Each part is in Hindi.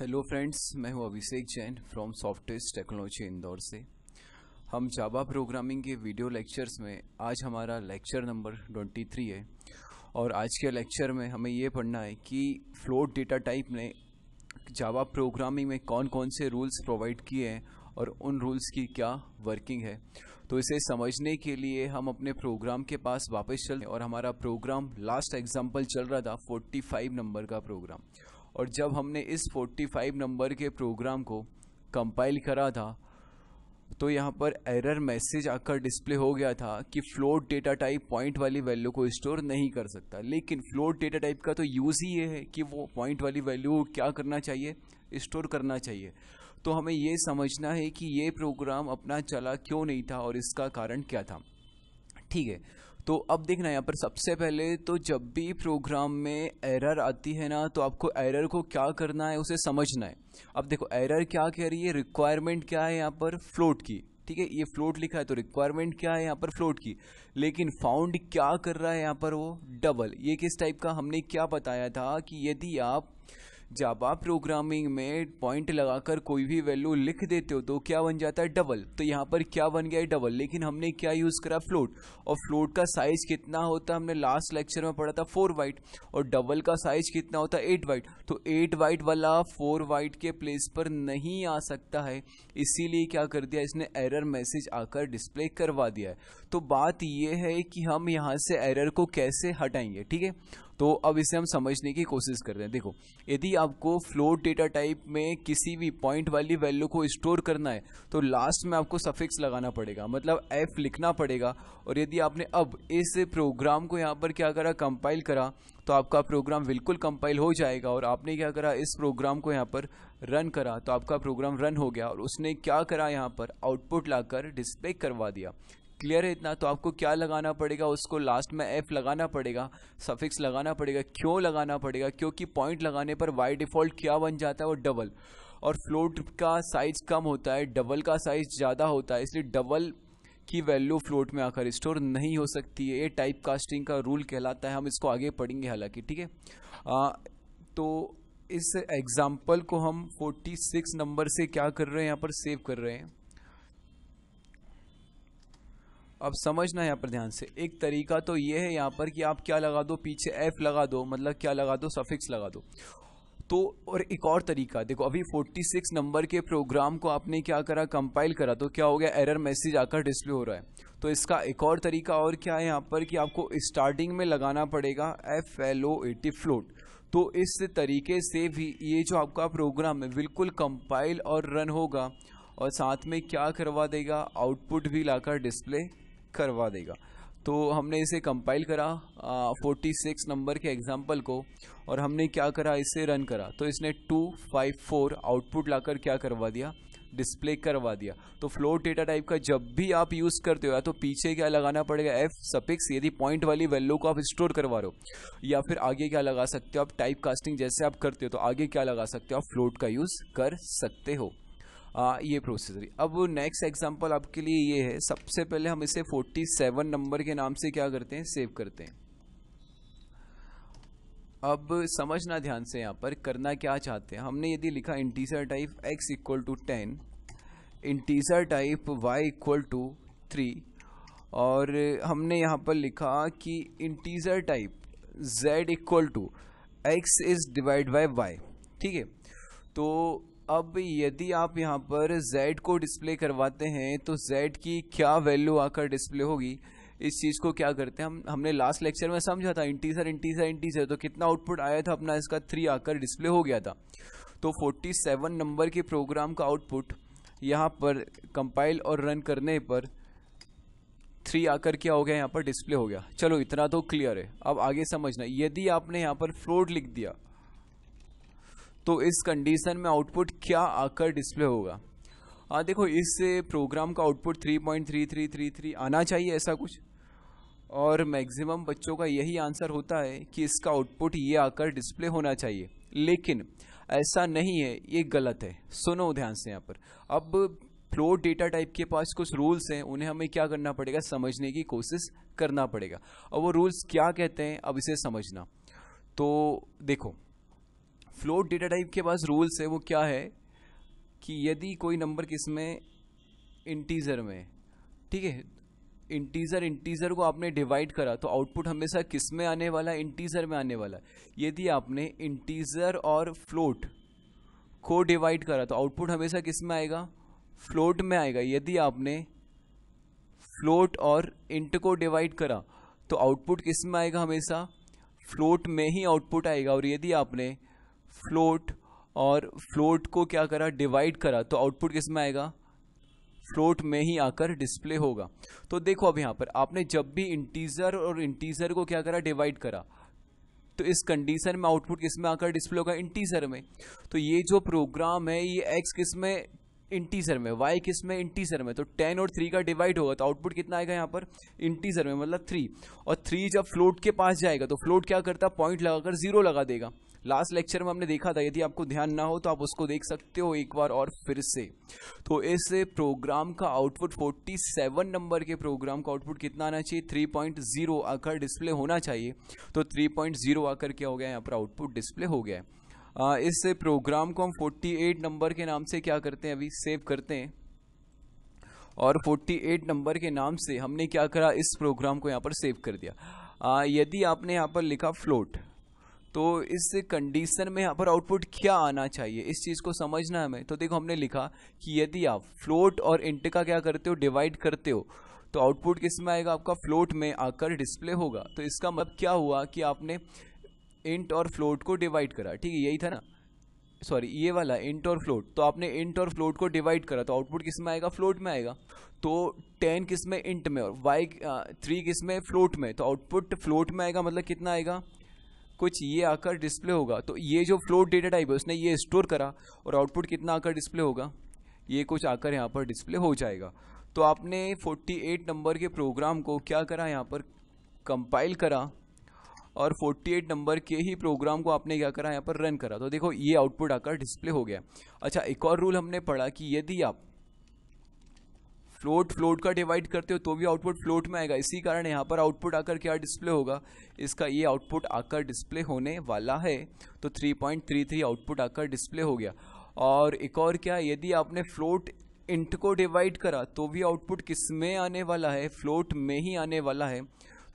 हेलो फ्रेंड्स मैं हूं Abhishek Jain from software technology Indore से हम जावा प्रोग्रामिंग के वीडियो लेक्चर्स में आज हमारा लेक्चर नंबर 23 है और आज के लेक्चर में हमें ये पढ़ना है कि फ्लोट डेटा टाइप ने जावा प्रोग्रामिंग में कौन कौन से रूल्स प्रोवाइड किए हैं और उन रूल्स की क्या वर्किंग है तो इसे समझने के लिए हम अपने प्रोग्राम के पास वापस चल और हमारा प्रोग्राम लास्ट एग्जाम्पल चल रहा था 45 नंबर का प्रोग्राम और जब हमने इस 45 नंबर के प्रोग्राम को कंपाइल करा था तो यहाँ पर एरर मैसेज आकर डिस्प्ले हो गया था कि फ्लोट डेटा टाइप पॉइंट वाली वैल्यू को स्टोर नहीं कर सकता लेकिन फ्लोट डेटा टाइप का तो यूज़ ही ये है कि वो पॉइंट वाली वैल्यू क्या करना चाहिए स्टोर करना चाहिए तो हमें ये समझना है कि ये प्रोग्राम अपना चला क्यों नहीं था और इसका कारण क्या था ठीक है तो अब देखना यहाँ पर सबसे पहले तो जब भी प्रोग्राम में एरर आती है ना तो आपको एरर को क्या करना है उसे समझना है अब देखो एरर क्या कह रही है रिक्वायरमेंट क्या है यहाँ पर फ्लोट की ठीक है ये फ्लोट लिखा है तो रिक्वायरमेंट क्या है यहाँ पर फ्लोट की लेकिन फाउंड क्या कर रहा है यहाँ पर वो डबल ये किस टाइप का हमने क्या बताया था कि यदि आप जब आप प्रोग्रामिंग में पॉइंट लगाकर कोई भी वैल्यू लिख देते हो तो क्या बन जाता है डबल तो यहाँ पर क्या बन गया है डबल लेकिन हमने क्या यूज़ करा फ्लोट और फ्लोट का साइज कितना होता है हमने लास्ट लेक्चर में पढ़ा था फोर वाइट और डबल का साइज कितना होता है एट वाइट तो एट वाइट वाला फोर वाइट के प्लेस पर नहीं आ सकता है इसीलिए क्या कर दिया इसने एरर मैसेज आकर डिस्प्ले करवा दिया है तो बात यह है कि हम यहाँ से एरर को कैसे हटाएंगे ठीक है तो अब इसे हम समझने की कोशिश कर रहे हैं देखो यदि आपको फ्लोट डेटा टाइप में किसी भी पॉइंट वाली वैल्यू को स्टोर करना है तो लास्ट में आपको सफिक्स लगाना पड़ेगा मतलब एफ लिखना पड़ेगा और यदि आपने अब इस प्रोग्राम को यहाँ पर क्या करा कंपाइल करा तो आपका प्रोग्राम बिल्कुल कंपाइल हो जाएगा और आपने क्या करा इस प्रोग्राम को यहाँ पर रन करा तो आपका प्रोग्राम रन हो गया और उसने क्या करा यहाँ पर आउटपुट लाकर डिस्प्ले करवा दिया क्लियर है इतना तो आपको क्या लगाना पड़ेगा उसको लास्ट में एफ लगाना पड़ेगा सफिक्स लगाना पड़ेगा क्यों लगाना पड़ेगा क्योंकि पॉइंट लगाने पर वाई डिफ़ॉल्ट क्या बन जाता है वो डबल और फ्लोट का साइज़ कम होता है डबल का साइज़ ज़्यादा होता है इसलिए डबल की वैल्यू फ्लोट में आकर स्टोर नहीं हो सकती है ये टाइप कास्टिंग का रूल कहलाता है हम इसको आगे पढ़ेंगे हालांकि ठीक है तो इस एग्ज़ाम्पल को हम 46 नंबर से क्या कर रहे हैं यहाँ पर सेव कर रहे हैं अब समझना यहाँ पर ध्यान से एक तरीका तो ये है यहाँ पर कि आप क्या लगा दो पीछे एफ़ लगा दो मतलब क्या लगा दो सफिक्स लगा दो तो और एक और तरीका देखो अभी 46 नंबर के प्रोग्राम को आपने क्या करा कंपाइल करा तो क्या हो गया एरर मैसेज आकर डिस्प्ले हो रहा है तो इसका एक और तरीका और क्या है यहाँ पर कि आपको स्टार्टिंग में लगाना पड़ेगा F L O A T float तो इस तरीके से भी ये जो आपका प्रोग्राम है बिल्कुल कंपाइल और रन होगा और साथ में क्या करवा देगा आउटपुट भी लाकर डिस्प्ले करवा देगा तो हमने इसे कंपाइल करा आ, 46 नंबर के एग्जाम्पल को और हमने क्या करा इसे रन करा तो इसने 254 आउटपुट लाकर क्या करवा दिया डिस्प्ले करवा दिया तो फ्लोट डेटा टाइप का जब भी आप यूज़ करते हो या तो पीछे क्या लगाना पड़ेगा एफ सपिक्स यदि पॉइंट वाली वैल्यू को आप स्टोर करवा रहे हो या फिर आगे क्या लगा सकते हो आप टाइप कास्टिंग जैसे आप करते हो तो आगे क्या लगा सकते हो आप फ्लोट का यूज़ कर सकते हो आ, ये प्रोसेसर अब नेक्स्ट एग्जांपल आपके लिए ये है सबसे पहले हम इसे 47 नंबर के नाम से क्या करते हैं सेव करते हैं अब समझना ध्यान से यहाँ पर करना क्या चाहते हैं हमने यदि लिखा integer type x equal to ten integer type y equal to three और हमने यहाँ पर लिखा कि integer type z equal to X is divide by Y ठीक है तो अब यदि आप यहाँ पर Z को डिस्प्ले करवाते हैं तो Z की क्या वैल्यू आकर डिस्प्ले होगी इस चीज़ को क्या करते हैं हम हमने लास्ट लेक्चर में समझा था इंटीजर इंटीजर इंटीजर तो कितना आउटपुट आया था अपना इसका थ्री आकर डिस्प्ले हो गया था तो 47 नंबर के प्रोग्राम का आउटपुट यहाँ पर कंपाइल और रन करने पर थ्री आकर क्या हो गया यहाँ पर डिस्प्ले हो गया चलो इतना तो क्लियर है अब आगे समझना यदि आपने यहाँ पर फ्लोट लिख दिया तो इस कंडीशन में आउटपुट क्या आकर डिस्प्ले होगा आ, हाँ, देखो इस प्रोग्राम का आउटपुट 3.3333 आना चाहिए ऐसा कुछ और मैक्सिमम बच्चों का यही आंसर होता है कि इसका आउटपुट ये आकर डिस्प्ले होना चाहिए लेकिन ऐसा नहीं है ये गलत है सुनो ध्यान से यहाँ पर अब फ्लो डेटा टाइप के पास कुछ रूल्स हैं उन्हें हमें क्या करना पड़ेगा समझने की कोशिश करना पड़ेगा और वो रूल्स क्या कहते हैं अब इसे समझना तो देखो फ्लोट डेटा टाइप के पास रूल्स है वो क्या है कि यदि कोई नंबर किस में इंटीज़र में ठीक है इंटीज़र इंटीज़र को आपने डिवाइड करा तो आउटपुट हमेशा किस में आने वाला इंटीज़र में आने वाला यदि आपने इंटीज़र और फ्लोट को डिवाइड करा तो आउटपुट हमेशा किस में आएगा फ्लोट में आएगा यदि आपने फ्लोट और इंट को डिवाइड करा तो आउटपुट किस में आएगा हमेशा फ्लोट में ही आउटपुट आएगा और यदि आपने फ्लोट और फ्लोट को क्या करा डिवाइड करा तो आउटपुट किस में आएगा फ्लोट में ही आकर डिस्प्ले होगा तो देखो अब यहाँ पर आपने जब भी इंटीजर और इंटीजर को क्या करा डिवाइड करा तो इस कंडीशन में आउटपुट किस में आकर डिस्प्ले होगा इंटीजर में तो ये जो प्रोग्राम है ये एक्स किस में इंटीजर में वाई किस में इंटीजर में तो टेन और थ्री का डिवाइड होगा तो आउटपुट कितना आएगा यहाँ पर इंटीजर में मतलब थ्री और थ्री जब फ्लोट के पास जाएगा तो फ्लोट क्या करता पॉइंट लगाकर जीरो लगा देगा लास्ट लेक्चर में हमने देखा था यदि आपको ध्यान ना हो तो आप उसको देख सकते हो एक बार और फिर से तो इस प्रोग्राम का आउटपुट 47 नंबर के प्रोग्राम का आउटपुट कितना आना चाहिए 3.0 आकर डिस्प्ले होना चाहिए तो 3.0 आकर क्या हो गया यहाँ पर आउटपुट डिस्प्ले हो गया है इस प्रोग्राम को हम 48 नंबर के नाम से क्या करते हैं अभी सेव करते हैं और 48 नंबर के नाम से हमने क्या करा इस प्रोग्राम को यहाँ पर सेव कर दिया यदि आपने यहाँ पर लिखा फ्लोट तो इस कंडीशन में यहाँ पर आउटपुट क्या आना चाहिए इस चीज़ को समझना हमें तो देखो हमने लिखा कि यदि आप फ्लोट और इंट का क्या करते हो डिवाइड करते हो तो आउटपुट किस में आएगा आपका फ्लोट में आकर डिस्प्ले होगा तो इसका मतलब क्या हुआ कि आपने इंट और फ्लोट को डिवाइड करा ठीक है यही था ना सॉरी ये वाला इंट और फ्लोट तो आपने इंट और फ्लोट को डिवाइड करा तो आउटपुट किस में आएगा फ्लोट में आएगा तो टेन किस में इंट में और वाई थ्री किस में फ्लोट में तो आउटपुट फ्लोट में आएगा मतलब कितना आएगा कुछ ये आकर डिस्प्ले होगा तो ये जो फ्लोट डेटा टाइप है उसने ये स्टोर करा और आउटपुट कितना आकर डिस्प्ले होगा ये कुछ आकर यहाँ पर डिस्प्ले हो जाएगा तो आपने 48 नंबर के प्रोग्राम को क्या करा यहाँ पर कंपाइल करा और 48 नंबर के ही प्रोग्राम को आपने क्या करा यहाँ पर रन करा तो देखो ये आउटपुट आकर डिस्प्ले हो गया अच्छा एक और रूल हमने पढ़ा कि यदि आप फ्लोट फ्लोट का डिवाइड करते हो तो भी आउटपुट फ्लोट में आएगा इसी कारण यहाँ पर आउटपुट आकर क्या डिस्प्ले होगा इसका ये आउटपुट आकर डिस्प्ले होने वाला है तो 3.33 आउटपुट आकर डिस्प्ले हो गया और एक और क्या यदि आपने फ्लोट इंट को डिवाइड करा तो भी आउटपुट किस में आने वाला है फ्लोट में ही आने वाला है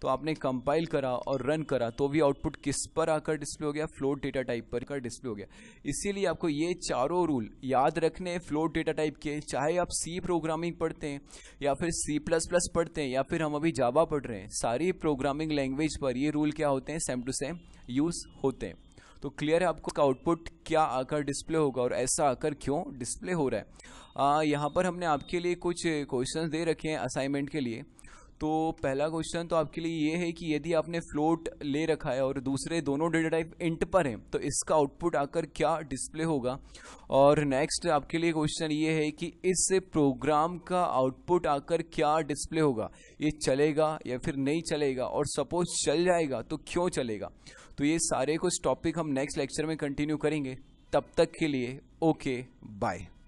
तो आपने कंपाइल करा और रन करा तो भी आउटपुट किस पर आकर डिस्प्ले हो गया फ्लोट डेटा टाइप पर कर डिस्प्ले हो गया इसीलिए आपको ये चारों रूल याद रखने फ्लोट डेटा टाइप के चाहे आप सी प्रोग्रामिंग पढ़ते हैं या फिर सी प्लस प्लस पढ़ते हैं या फिर हम अभी जावा पढ़ रहे हैं सारी प्रोग्रामिंग लैंग्वेज पर ये रूल क्या होते हैं सेम टू सेम यूज़ होते हैं तो क्लियर है आपको का आउटपुट क्या आकर डिस्प्ले होगा और ऐसा आकर क्यों डिस्प्ले हो रहा है यहाँ पर हमने आपके लिए कुछ क्वेश्चन दे रखे हैं असाइनमेंट के लिए तो पहला क्वेश्चन तो आपके लिए ये है कि यदि आपने फ्लोट ले रखा है और दूसरे दोनों डेटा टाइप इंट पर हैं तो इसका आउटपुट आकर क्या डिस्प्ले होगा और नेक्स्ट आपके लिए क्वेश्चन ये है कि इस प्रोग्राम का आउटपुट आकर क्या डिस्प्ले होगा ये चलेगा या फिर नहीं चलेगा और सपोज चल जाएगा तो क्यों चलेगा तो ये सारे कुछ टॉपिक हम नेक्स्ट लेक्चर में कंटिन्यू करेंगे तब तक के लिए ओके बाय